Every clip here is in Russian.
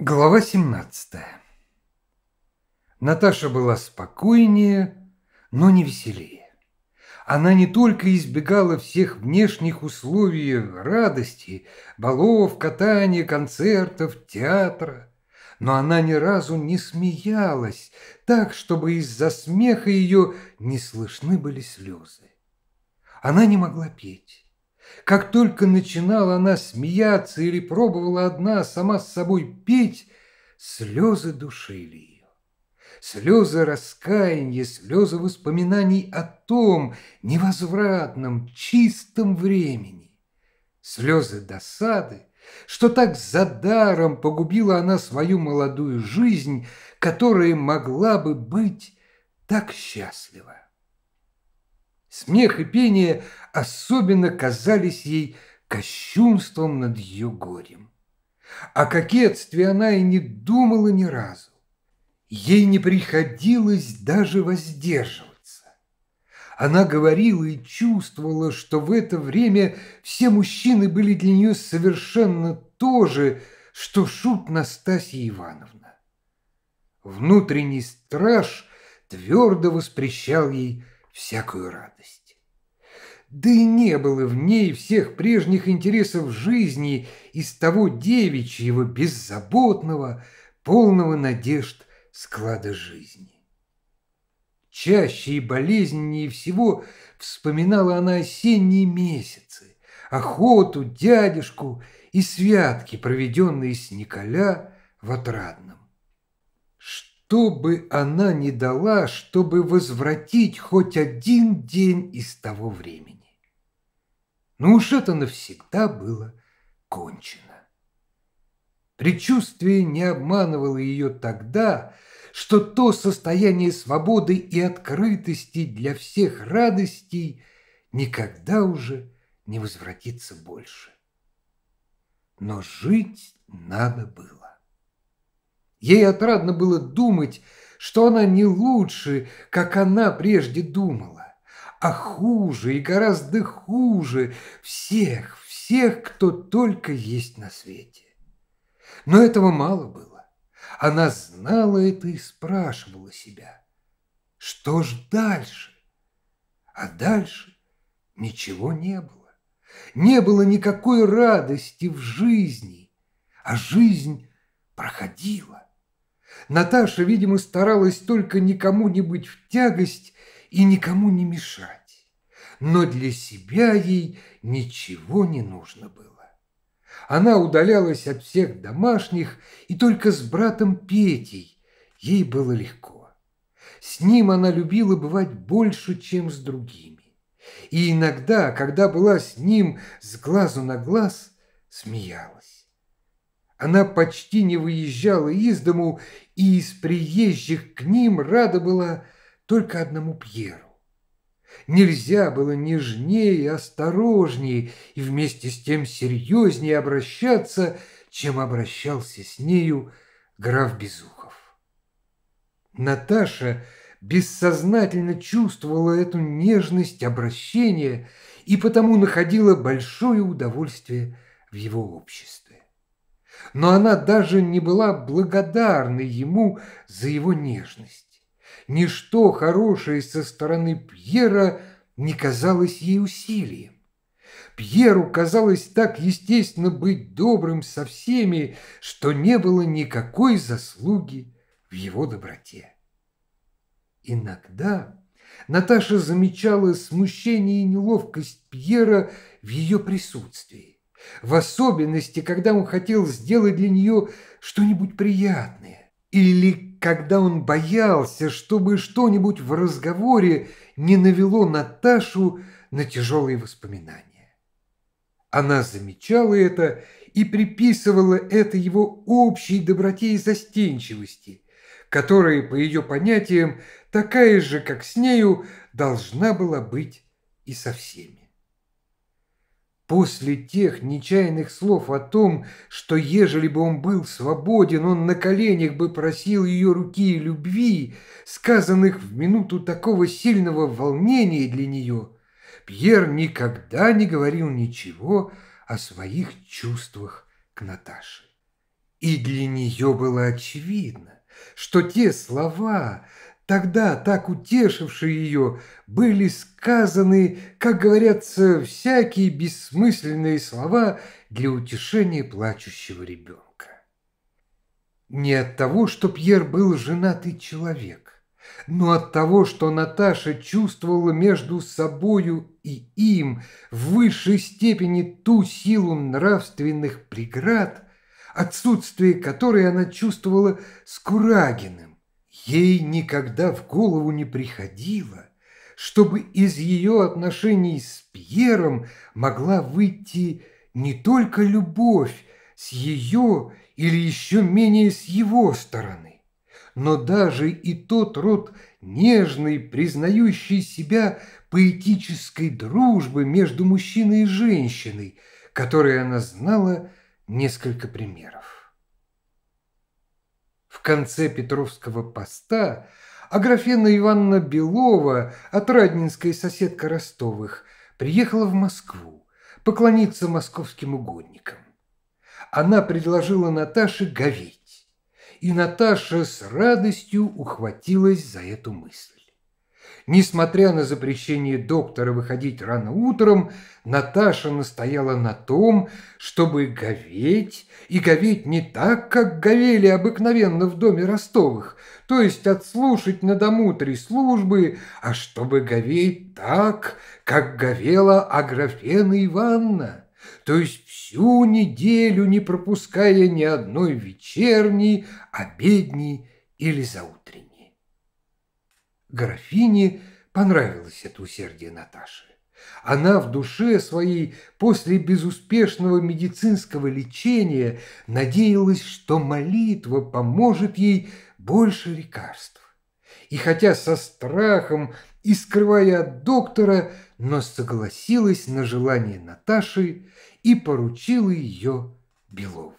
Глава 17 Наташа была спокойнее, но не веселее. Она не только избегала всех внешних условий радости, балов, катания, концертов, театра, но она ни разу не смеялась так, чтобы из-за смеха ее не слышны были слезы. Она не могла петь. Как только начинала она смеяться или пробовала одна сама с собой петь, слезы душили ее. Слезы раскаяния, слезы воспоминаний о том невозвратном, чистом времени. Слезы досады, что так за даром погубила она свою молодую жизнь, которая могла бы быть так счастлива. Смех и пение особенно казались ей кощунством над ее горем. О кокетстве она и не думала ни разу. Ей не приходилось даже воздерживаться. Она говорила и чувствовала, что в это время все мужчины были для нее совершенно то же, что шут Настасья Ивановна. Внутренний страж твердо воспрещал ей всякую радость. Да и не было в ней всех прежних интересов жизни из того девичьего, беззаботного, полного надежд склада жизни. Чаще и болезненнее всего вспоминала она осенние месяцы, охоту, дядюшку и святки, проведенные с Николя в Отрадном что бы она ни дала, чтобы возвратить хоть один день из того времени. Но уж это навсегда было кончено. Предчувствие не обманывало ее тогда, что то состояние свободы и открытости для всех радостей никогда уже не возвратится больше. Но жить надо было. Ей отрадно было думать, что она не лучше, как она прежде думала, а хуже и гораздо хуже всех, всех, кто только есть на свете. Но этого мало было. Она знала это и спрашивала себя, что ж дальше? А дальше ничего не было. Не было никакой радости в жизни, а жизнь проходила. Наташа, видимо, старалась только никому не быть в тягость и никому не мешать. Но для себя ей ничего не нужно было. Она удалялась от всех домашних, и только с братом Петей ей было легко. С ним она любила бывать больше, чем с другими. И иногда, когда была с ним с глазу на глаз, смеялась. Она почти не выезжала из дому, и из приезжих к ним рада была только одному Пьеру. Нельзя было нежнее, осторожнее и вместе с тем серьезнее обращаться, чем обращался с нею граф Безухов. Наташа бессознательно чувствовала эту нежность обращения и потому находила большое удовольствие в его обществе но она даже не была благодарна ему за его нежность. Ничто хорошее со стороны Пьера не казалось ей усилием. Пьеру казалось так естественно быть добрым со всеми, что не было никакой заслуги в его доброте. Иногда Наташа замечала смущение и неловкость Пьера в ее присутствии в особенности, когда он хотел сделать для нее что-нибудь приятное, или когда он боялся, чтобы что-нибудь в разговоре не навело Наташу на тяжелые воспоминания. Она замечала это и приписывала это его общей доброте и застенчивости, которая, по ее понятиям, такая же, как с нею, должна была быть и со всеми. После тех нечаянных слов о том, что ежели бы он был свободен, он на коленях бы просил ее руки и любви, сказанных в минуту такого сильного волнения для нее, Пьер никогда не говорил ничего о своих чувствах к Наташе. И для нее было очевидно, что те слова, Тогда, так утешившие ее, были сказаны, как говорятся, всякие бессмысленные слова для утешения плачущего ребенка. Не от того, что Пьер был женатый человек, но от того, что Наташа чувствовала между собою и им в высшей степени ту силу нравственных преград, отсутствие которой она чувствовала с Курагиным Ей никогда в голову не приходило, чтобы из ее отношений с Пьером могла выйти не только любовь с ее или еще менее с его стороны, но даже и тот род нежной, признающей себя поэтической дружбы между мужчиной и женщиной, которой она знала несколько примеров конце Петровского поста Аграфена Ивановна Белова, отраднинская соседка Ростовых, приехала в Москву поклониться московским угодникам. Она предложила Наташе говеть, и Наташа с радостью ухватилась за эту мысль. Несмотря на запрещение доктора выходить рано утром, Наташа настояла на том, чтобы говеть, и говеть не так, как говели обыкновенно в доме Ростовых, то есть отслушать на дому три службы, а чтобы говеть так, как говела Аграфена Ивановна, то есть всю неделю не пропуская ни одной вечерней, обедней или заутренней. Графине понравилось это усердие Наташи. Она в душе своей после безуспешного медицинского лечения надеялась, что молитва поможет ей больше лекарств. И хотя со страхом и скрывая от доктора, но согласилась на желание Наташи и поручила ее Беловой.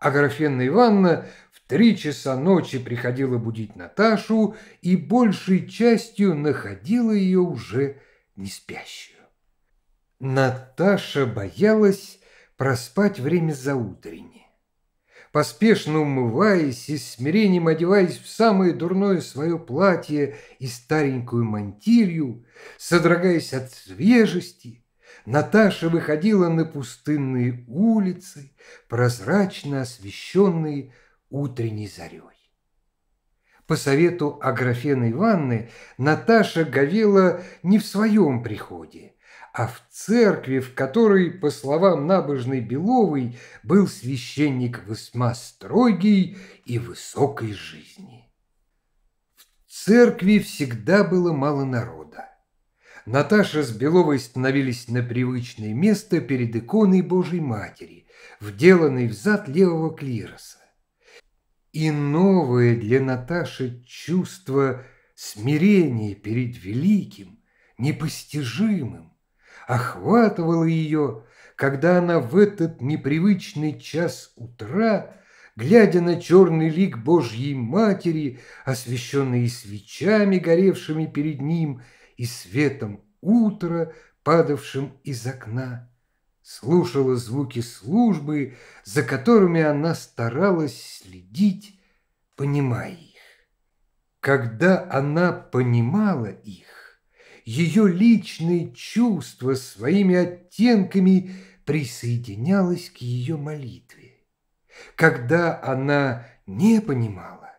А Аграфена Ивановна три часа ночи приходила будить Наташу и большей частью находила ее уже не спящую. Наташа боялась проспать время заутреннее. Поспешно умываясь и с смирением одеваясь в самое дурное свое платье и старенькую мантилью, содрогаясь от свежести, Наташа выходила на пустынные улицы, прозрачно освещенные утренней зарей. По совету Аграфены Ивановны Наташа говела не в своем приходе, а в церкви, в которой, по словам набожной Беловой, был священник весьма строгий и высокой жизни. В церкви всегда было мало народа. Наташа с Беловой становились на привычное место перед иконой Божьей Матери, вделанной в зад левого клироса и новое для Наташи чувство смирения перед великим, непостижимым, охватывало ее, когда она в этот непривычный час утра, глядя на черный лик Божьей Матери, освещенный свечами, горевшими перед ним, и светом утра, падавшим из окна, слушала звуки службы, за которыми она старалась следить, понимая их. Когда она понимала их, ее личные чувства своими оттенками присоединялось к ее молитве. Когда она не понимала,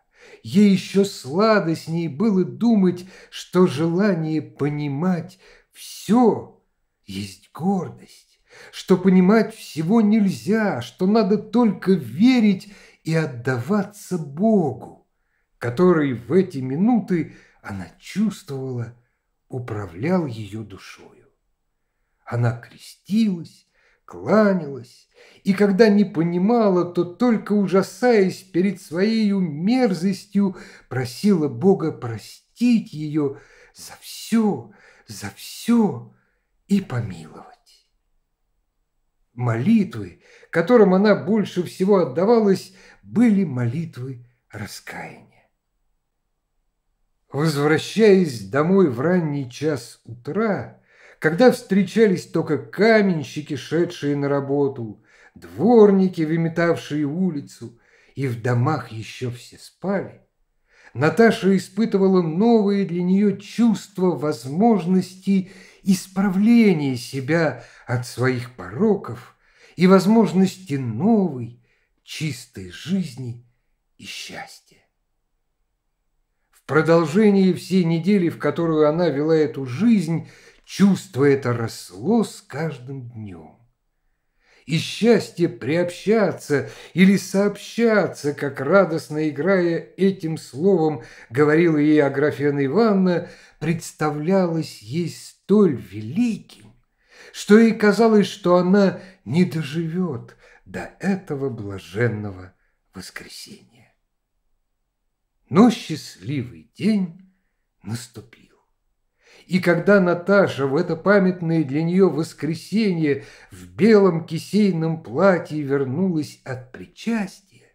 ей еще сладостней было думать, что желание понимать все есть гордость что понимать всего нельзя, что надо только верить и отдаваться Богу, который в эти минуты она чувствовала, управлял ее душою. Она крестилась, кланялась, и когда не понимала, то только ужасаясь перед своей мерзостью, просила Бога простить ее за все, за все и помиловать. Молитвы, которым она больше всего отдавалась, были молитвы раскаяния. Возвращаясь домой в ранний час утра, когда встречались только каменщики, шедшие на работу, дворники, выметавшие улицу, и в домах еще все спали, Наташа испытывала новые для нее чувства возможностей исправление себя от своих пороков и возможности новой, чистой жизни и счастья. В продолжении всей недели, в которую она вела эту жизнь, чувство это росло с каждым днем и счастье приобщаться или сообщаться, как радостно играя этим словом, говорила ей Аграфена Ивановна, представлялось ей столь великим, что ей казалось, что она не доживет до этого блаженного воскресения. Но счастливый день наступил. И когда Наташа в это памятное для нее воскресенье в белом кисейном платье вернулась от причастия,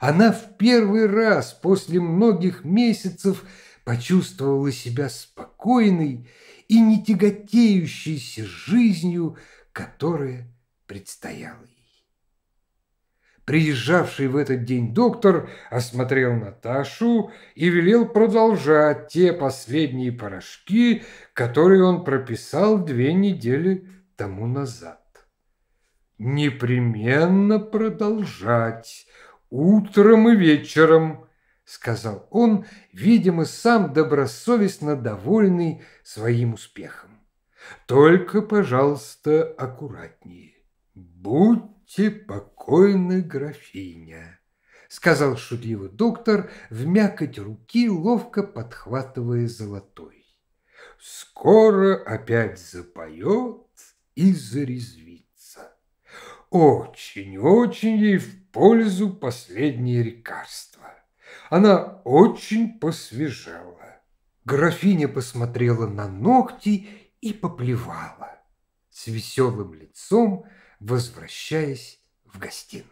она в первый раз после многих месяцев почувствовала себя спокойной и не тяготеющейся жизнью, которая предстояла ей. Приезжавший в этот день доктор осмотрел Наташу и велел продолжать те последние порошки, которые он прописал две недели тому назад. «Непременно продолжать утром и вечером», сказал он, видимо, сам добросовестно довольный своим успехом. Только, пожалуйста, аккуратнее. Будьте покойны, графиня, сказал шутливый доктор, в мякоть руки ловко подхватывая золотой. Скоро опять запоет и зарезвится. Очень-очень ей в пользу последнее лекарство. Она очень посвежала. Графиня посмотрела на ногти и поплевала с веселым лицом, возвращаясь в гостиную.